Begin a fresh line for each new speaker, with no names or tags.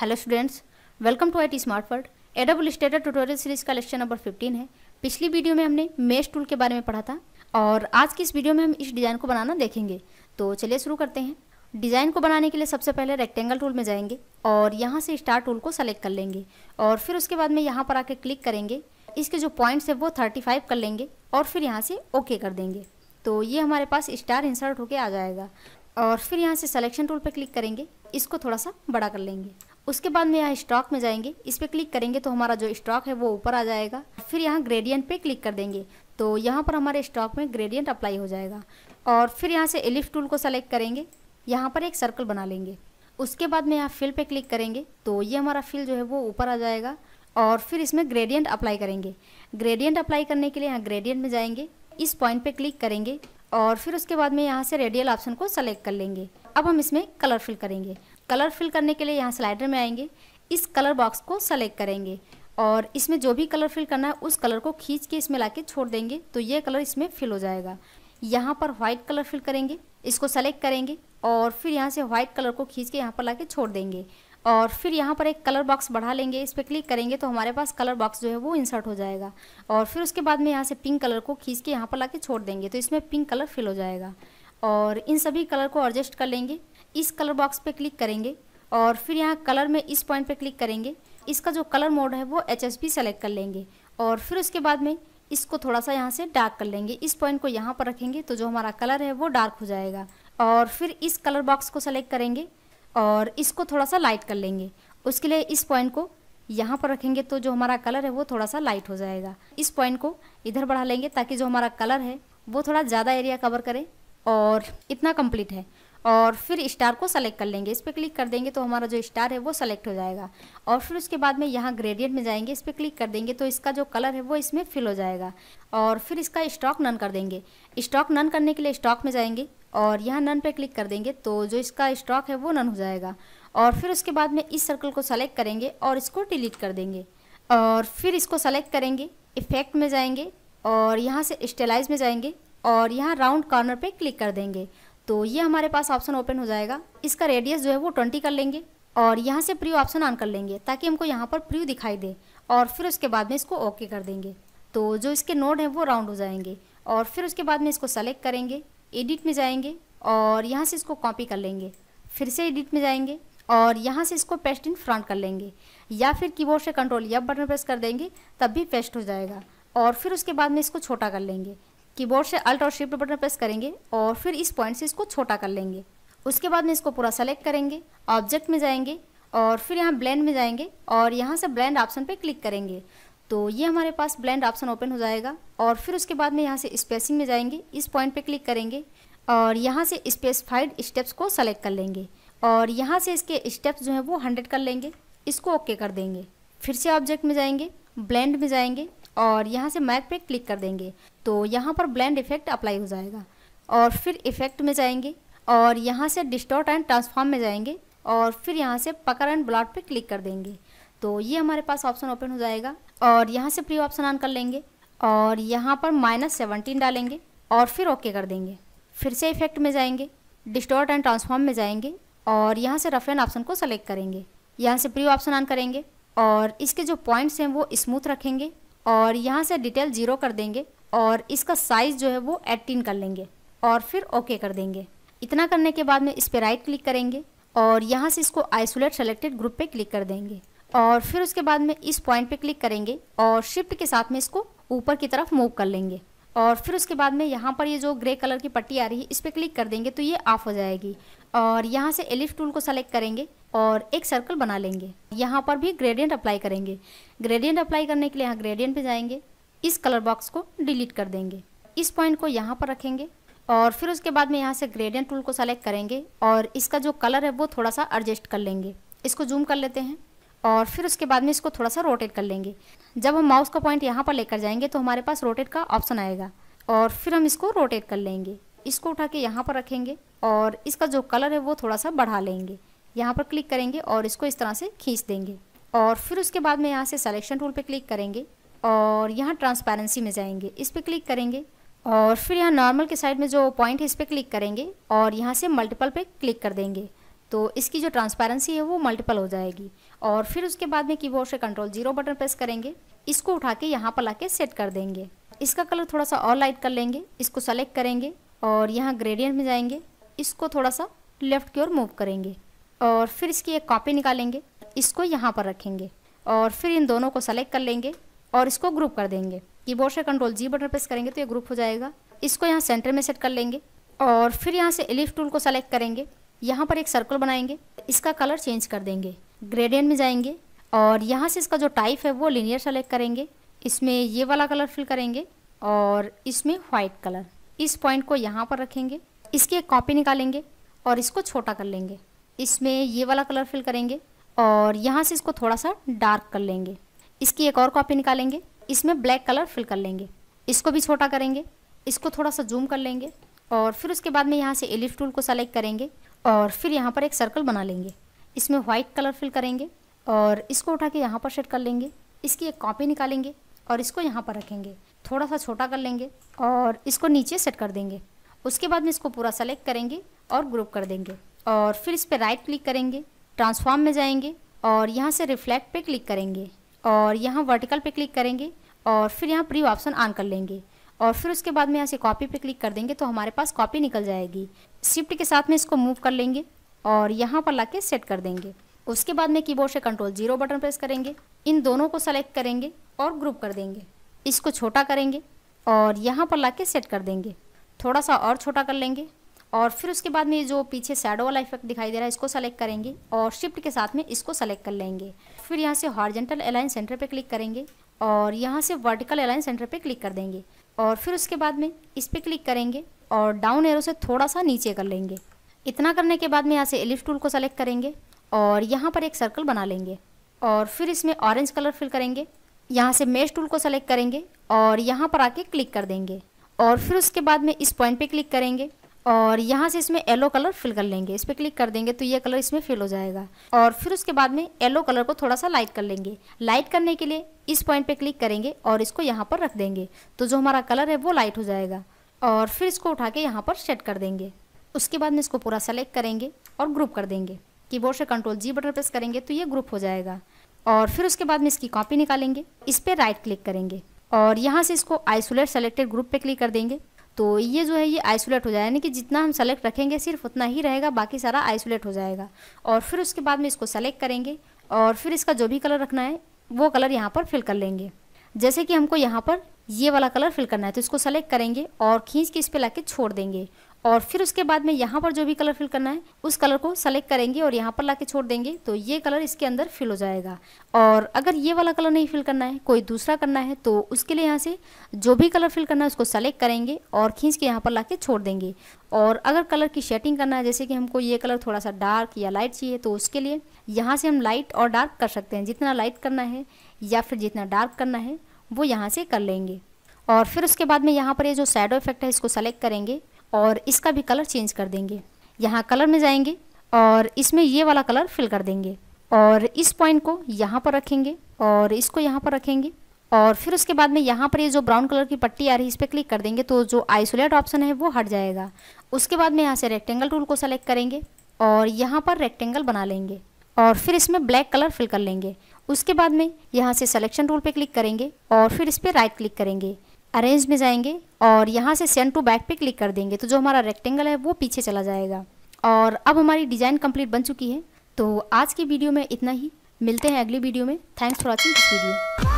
hello students welcome to I T smart world Adobe Illustrator tutorial series का lecture number 15 है पिछली video में हमने मेश टूल के बारे में पढ़ा था और आज की इस वीडियो में हम इस डिज़ाइन को बनाना देखेंगे तो चलिए शुरू करते हैं डिज़ाइन को बनाने के लिए सबसे पहले रेक्टेंगल टूल में जाएंगे और यहाँ से स्टार टूल को सेलेक्ट कर लेंगे और फिर उसके बाद में यहाँ पर आकर क्लिक करेंगे इसके जो पॉइंट्स है वो थर्टी फाइव कर लेंगे और फिर यहाँ से ओके कर देंगे तो ये हमारे पास स्टार इंसर्ट होके आ जाएगा और फिर यहाँ से सलेक्शन टूल पर क्लिक करेंगे इसको थोड़ा सा बड़ा कर लेंगे उसके बाद में यहाँ स्टॉक में जाएंगे इस पर क्लिक करेंगे तो हमारा जो स्टॉक है वो ऊपर आ जाएगा फिर यहाँ ग्रेडियंट पे क्लिक कर देंगे तो यहाँ पर हमारे स्टॉक में ग्रेडियंट अप्लाई हो जाएगा और फिर यहाँ से एलिफ टूल को सेलेक्ट करेंगे यहाँ पर एक सर्कल बना लेंगे उसके बाद में यहाँ फिल पे क्लिक करेंगे तो ये हमारा फिल जो है वो ऊपर आ जाएगा और फिर इसमें ग्रेडियंट अप्लाई करेंगे ग्रेडियंट अप्लाई करने के लिए यहाँ ग्रेडियंट में जाएंगे इस पॉइंट पे क्लिक करेंगे और फिर उसके बाद में यहाँ से रेडियल ऑप्शन को सेलेक्ट कर लेंगे अब हम इसमें कलर फिल करेंगे कलर फिल करने के लिए यहाँ स्लाइडर में आएंगे इस कलर बॉक्स को सेलेक्ट करेंगे और इसमें जो भी कलर फिल करना है उस कलर को खींच के इसमें ला के छोड़ देंगे तो ये कलर इसमें फिल हो जाएगा यहाँ पर व्हाइट कलर फिल करेंगे इसको सेलेक्ट करेंगे और फिर यहाँ से व्हाइट कलर को खींच के यहाँ पर ला के छोड़ देंगे और फिर यहाँ पर एक कलर बॉक्स बढ़ा लेंगे इस पर क्लिक करेंगे तो हमारे पास कलर बॉक्स जो है वो इंसर्ट हो जाएगा और फिर उसके बाद में यहाँ से पिंक कलर को खींच के यहाँ पर ला के छोड़ देंगे तो इसमें पिंक कलर फिल हो जाएगा और इन सभी कलर को एडजस्ट कर लेंगे इस कलर बॉक्स पे क्लिक करेंगे और फिर यहाँ कलर में इस पॉइंट पे क्लिक करेंगे इसका जो कलर मोड है वो एच एस सेलेक्ट कर लेंगे और फिर उसके बाद में इसको थोड़ा सा यहाँ से डार्क कर लेंगे इस पॉइंट को यहाँ पर रखेंगे तो जो हमारा कलर है वो डार्क हो जाएगा और फिर इस कलर बॉक्स को सेलेक्ट करेंगे और इसको थोड़ा सा लाइट कर लेंगे उसके लिए इस पॉइंट को यहाँ पर रखेंगे तो जो हमारा कलर है वो थोड़ा सा लाइट हो जाएगा इस पॉइंट को इधर बढ़ा लेंगे ताकि जो हमारा कलर है वो थोड़ा ज़्यादा एरिया कवर करें और इतना कंप्लीट है और फिर स्टार को सेलेक्ट कर लेंगे इस पर क्लिक कर देंगे तो हमारा जो स्टार है वो सेलेक्ट हो जाएगा और फिर उसके बाद में यहाँ ग्रेडियंट में जाएंगे इस पर क्लिक कर देंगे तो इसका जो कलर है वो इसमें फिल हो जाएगा और फिर इसका स्टॉक नन कर देंगे स्टॉक नन करने के लिए स्टॉक में जाएंगे और यहाँ नन पे क्लिक कर देंगे तो जो इसका स्टॉक है वो नन हो जाएगा और फिर उसके बाद में इस सर्कल को सेलेक्ट करेंगे और इसको डिलीट कर देंगे और फिर इसको सेलेक्ट करेंगे इफ़ेक्ट में जाएंगे और यहाँ से स्टेलाइज में जाएंगे और यहाँ राउंड कॉर्नर पे क्लिक कर देंगे तो ये हमारे पास ऑप्शन ओपन हो जाएगा इसका रेडियस जो है वो ट्वेंटी कर लेंगे और यहाँ से प्रियो ऑप्शन ऑन कर लेंगे ताकि हमको यहाँ पर प्रियो दिखाई दे और फिर उसके बाद में इसको ओके कर देंगे तो जो इसके नोड हैं वो राउंड हो जाएंगे और फिर उसके बाद में इसको सेलेक्ट करेंगे एडिट में जाएंगे और यहाँ से इसको कॉपी कर लेंगे फिर से एडिट में जाएंगे और यहाँ से इसको पेस्ट इन फ्रंट कर लेंगे या फिर कीबोर्ड से कंट्रोल या बटन प्रेस कर देंगे तब भी पेस्ट हो जाएगा और फिर उसके बाद में इसको छोटा कर लेंगे कीबोर्ड से अल्ट और शिफ्ट बटन प्रेस करेंगे और फिर इस पॉइंट से इसको छोटा कर लेंगे उसके बाद में इसको पूरा सेलेक्ट करेंगे ऑब्जेक्ट में जाएंगे और फिर यहाँ ब्लेंड में जाएंगे और यहाँ से ब्लेंड ऑप्शन पे क्लिक करेंगे तो ये हमारे पास ब्लेंड ऑप्शन ओपन हो जाएगा और फिर उसके बाद में यहाँ से स्पेसिंग में जाएंगे इस पॉइंट पे क्लिक करेंगे और यहाँ से स्पेसिफाइड स्टेप्स को सेलेक्ट कर लेंगे और यहाँ से इसके स्टेप्स जो हैं वो हंड्रेड कर लेंगे इसको ओके कर देंगे फिर से ऑब्जेक्ट में जाएंगे ब्लेंड में जाएंगे और यहाँ से मैक पे क्लिक कर देंगे तो यहाँ पर ब्लेंड इफेक्ट अप्लाई हो जाएगा और फिर इफेक्ट में जाएंगे और यहाँ से डिस्टॉर्ट एंड ट्रांसफॉर्म में जाएंगे और फिर यहाँ से पकड़ एंड ब्लॉट पे क्लिक कर देंगे तो ये हमारे पास ऑप्शन ओपन हो जाएगा और यहाँ से प्री ऑप्शन ऑन कर लेंगे और यहाँ पर माइनस सेवनटीन डालेंगे और फिर ओके okay कर देंगे फिर से इफेक्ट में जाएंगे डिस्टॉर्ट एंड ट्रांसफॉर्म में जाएंगे और यहाँ से रफ एंड ऑप्शन को सेलेक्ट करेंगे यहाँ से प्री ऑप्शन ऑन करेंगे और इसके जो पॉइंट्स हैं वो स्मूथ रखेंगे और यहाँ से डिटेल ज़ीरो कर देंगे और इसका साइज़ जो है वो एट्टीन कर लेंगे और फिर ओके कर देंगे इतना करने के बाद में इस पर राइट क्लिक करेंगे और यहाँ से इसको आइसोलेट सेलेक्टेड ग्रुप पे क्लिक कर देंगे और फिर उसके बाद में इस पॉइंट पे क्लिक करेंगे और शिफ्ट के साथ में इसको ऊपर की तरफ मूव कर लेंगे और फिर उसके बाद में यहाँ पर ये जो ग्रे कलर की पट्टी आ रही है इस पर क्लिक कर देंगे तो ये ऑफ हो जाएगी और यहाँ से एलिफ टूल को सेलेक्ट करेंगे और एक सर्कल बना लेंगे यहाँ पर भी ग्रेडियंट अप्लाई करेंगे ग्रेडियंट अप्लाई करने के लिए यहाँ ग्रेडियंट पे जाएंगे इस कलर बॉक्स को डिलीट कर देंगे इस पॉइंट को यहाँ पर रखेंगे और फिर उसके बाद में यहाँ से ग्रेडियंट टूल को सेलेक्ट करेंगे और इसका जो कलर है वो थोड़ा सा एडजस्ट कर लेंगे इसको जूम कर लेते हैं और फिर उसके बाद में इसको थोड़ा सा रोटेट कर लेंगे जब हम माउस का पॉइंट यहाँ पर लेकर जाएंगे तो हमारे पास रोटेट का ऑप्शन आएगा और फिर हम इसको रोटेट कर लेंगे इसको उठा के यहाँ पर रखेंगे और इसका जो कलर है वो थोड़ा सा बढ़ा लेंगे यहाँ पर क्लिक करेंगे और इसको इस तरह से खींच देंगे और फिर उसके बाद में यहाँ से सलेक्शन टूल पर क्लिक करेंगे और यहाँ ट्रांसपेरेंसी में जाएंगे इस पर क्लिक करेंगे और फिर यहाँ नॉर्मल के साइड में जो पॉइंट है इस पर क्लिक करेंगे और यहाँ से मल्टीपल पे क्लिक कर देंगे तो इसकी जो ट्रांसपेरेंसी है वो मल्टीपल हो जाएगी और फिर उसके बाद में कीबोर्ड से कंट्रोल जीरो बटन प्रेस करेंगे इसको उठा के यहाँ पर ला के सेट कर देंगे इसका कलर थोड़ा सा और लाइट कर लेंगे इसको सेलेक्ट करेंगे और यहाँ ग्रेडियंट में जाएंगे इसको थोड़ा सा लेफ़्ट की ओर मूव करेंगे और फिर इसकी एक कॉपी निकालेंगे इसको यहाँ पर रखेंगे और फिर इन दोनों को सेलेक्ट कर लेंगे और इसको ग्रुप कर देंगे कीबोर्ड से कंट्रोल जी बटन प्रेस करेंगे तो ये ग्रुप हो जाएगा इसको यहाँ सेंटर में सेट कर लेंगे और फिर यहाँ से एलिफ टूल को सेलेक्ट करेंगे यहाँ पर एक सर्कल बनाएंगे इसका कलर चेंज कर देंगे ग्रेडियंट में जाएंगे और यहाँ से इसका जो टाइप है वो लिनियर सेलेक्ट करेंगे इसमें ये वाला कलर फिल करेंगे और इसमें वाइट कलर इस पॉइंट को यहाँ पर रखेंगे इसकी एक कॉपी निकालेंगे और इसको छोटा कर लेंगे इसमें ये वाला कलर फिल करेंगे और यहाँ से इसको थोड़ा सा डार्क कर लेंगे इसकी एक और कॉपी निकालेंगे इसमें ब्लैक कलर फिल कर लेंगे इसको भी छोटा करेंगे इसको थोड़ा सा जूम कर लेंगे और फिर उसके बाद में यहाँ से एलिफ टूल को सेलेक्ट करेंगे और फिर यहाँ पर एक सर्कल बना लेंगे इसमें वाइट कलर फिल करेंगे और इसको उठा के यहाँ पर सेट कर लेंगे इसकी एक कॉपी निकालेंगे और इसको यहाँ पर रखेंगे थोड़ा सा छोटा कर लेंगे और इसको नीचे सेट कर देंगे उसके बाद में इसको पूरा सेलेक्ट करेंगे और ग्रुप कर देंगे और फिर इस पर राइट क्लिक करेंगे ट्रांसफॉर्म में जाएंगे और यहाँ से रिफ्लेक्ट पे क्लिक करेंगे और यहाँ वर्टिकल पे क्लिक करेंगे और फिर यहाँ प्री ऑप्शन ऑन कर लेंगे और फिर उसके बाद में यहाँ से कॉपी पे क्लिक कर देंगे तो हमारे पास कॉपी निकल जाएगी शिफ्ट के साथ में इसको मूव कर लेंगे और यहाँ पर ला सेट कर देंगे उसके बाद में कीबोर्ड से कंट्रोल जीरो बटन प्रेस करेंगे इन दोनों को सेलेक्ट करेंगे और ग्रुप कर देंगे इसको छोटा करेंगे और यहाँ पर ला सेट कर देंगे थोड़ा सा और छोटा कर लेंगे और फिर उसके बाद में जो पीछे सैडो वाला इफेक्ट दिखाई दे रहा है इसको सेलेक्ट करेंगे और शिफ्ट के साथ में इसको सेलेक्ट कर लेंगे फिर यहाँ से हॉर्जेंटल अलाइन सेंटर पर क्लिक करेंगे और यहाँ से वर्टिकल अलाइन सेंटर पर क्लिक कर देंगे और फिर उसके बाद में इस पर क्लिक करेंगे और डाउन एरो से थोड़ा सा नीचे कर लेंगे इतना करने के बाद में यहाँ से एलिफ टूल को सेलेक्ट करेंगे और यहाँ पर एक सर्कल बना लेंगे और फिर इसमें ऑरेंज कलर फिल करेंगे यहाँ से मेज टूल को सेलेक्ट करेंगे और यहाँ पर आके क्लिक कर देंगे और फिर उसके बाद में इस पॉइंट पे क्लिक करेंगे और यहाँ से इसमें येलो कलर फिल कर लेंगे इस पर क्लिक कर देंगे तो ये कलर इसमें फिल हो जाएगा और फिर उसके बाद में येलो कलर को थोड़ा सा लाइट कर लेंगे लाइट करने के लिए इस पॉइंट पे क्लिक करेंगे और इसको यहाँ पर रख देंगे तो जो हमारा कलर है वो लाइट हो जाएगा और फिर इसको उठा के यहाँ पर सेट कर देंगे उसके बाद में इसको पूरा सेलेक्ट करेंगे और ग्रुप कर देंगे कीबोर्ड से कंट्रोल जी बटन प्रेस करेंगे तो ये ग्रुप हो जाएगा और फिर उसके बाद में इसकी कॉपी निकालेंगे इस पर राइट क्लिक करेंगे और यहाँ से इसको आइसोलेट सेलेक्टेड ग्रुप पे क्लिक कर देंगे तो ये जो है ये आइसोलेट हो जाएगा यानी कि जितना हम सेलेक्ट रखेंगे सिर्फ उतना ही रहेगा बाकी सारा आइसोलेट हो जाएगा और फिर उसके बाद में इसको सेलेक्ट करेंगे और फिर इसका जो भी कलर रखना है वो कलर यहाँ पर फिल कर लेंगे जैसे कि हमको यहाँ पर ये वाला कलर फिल करना है तो इसको सेलेक्ट करेंगे और खींच के इस पर ला छोड़ देंगे और फिर उसके बाद में यहाँ पर जो भी कलर फिल करना है उस कलर को सेलेक्ट करेंगे और यहाँ पर ला छोड़ देंगे तो ये कलर इसके अंदर फिल हो जाएगा और अगर ये वाला कलर नहीं फिल करना है कोई दूसरा करना है तो उसके लिए यहाँ से जो भी कलर फिल करना है उसको सेलेक्ट करेंगे और खींच के यहाँ पर ला छोड़ देंगे और अगर कलर की शेडिंग करना है जैसे कि हमको ये कलर थोड़ा सा डार्क या लाइट चाहिए तो उसके लिए यहाँ से हम लाइट और डार्क कर सकते हैं जितना लाइट करना है या फिर जितना डार्क करना है वो यहाँ से कर लेंगे और फिर उसके बाद में यहाँ पर ये जो शेडो इफेक्ट है इसको सेलेक्ट करेंगे और इसका भी कलर चेंज कर देंगे यहाँ कलर में जाएंगे और इसमें ये वाला कलर फिल कर देंगे और इस पॉइंट को यहाँ पर रखेंगे और इसको यहाँ पर रखेंगे और फिर उसके बाद में यहाँ पर ये यह जो ब्राउन कलर की पट्टी आ रही है इस पर क्लिक कर देंगे तो जो आइसोलेट ऑप्शन है वो हट जाएगा उसके बाद में यहाँ से रेक्टेंगल टूल को सेलेक्ट करेंगे और यहाँ पर रेक्टेंगल बना लेंगे और फिर इसमें ब्लैक कलर फिल कर लेंगे उसके बाद में यहाँ से सलेक्शन टूल पर क्लिक करेंगे और फिर इस पर राइट क्लिक करेंगे अरेंज में जाएंगे और यहाँ से सेंड टू बैक पे क्लिक कर देंगे तो जो हमारा रेक्टेंगल है वो पीछे चला जाएगा और अब हमारी डिज़ाइन कंप्लीट बन चुकी है तो आज की वीडियो में इतना ही मिलते हैं अगली वीडियो में thanks for watching this video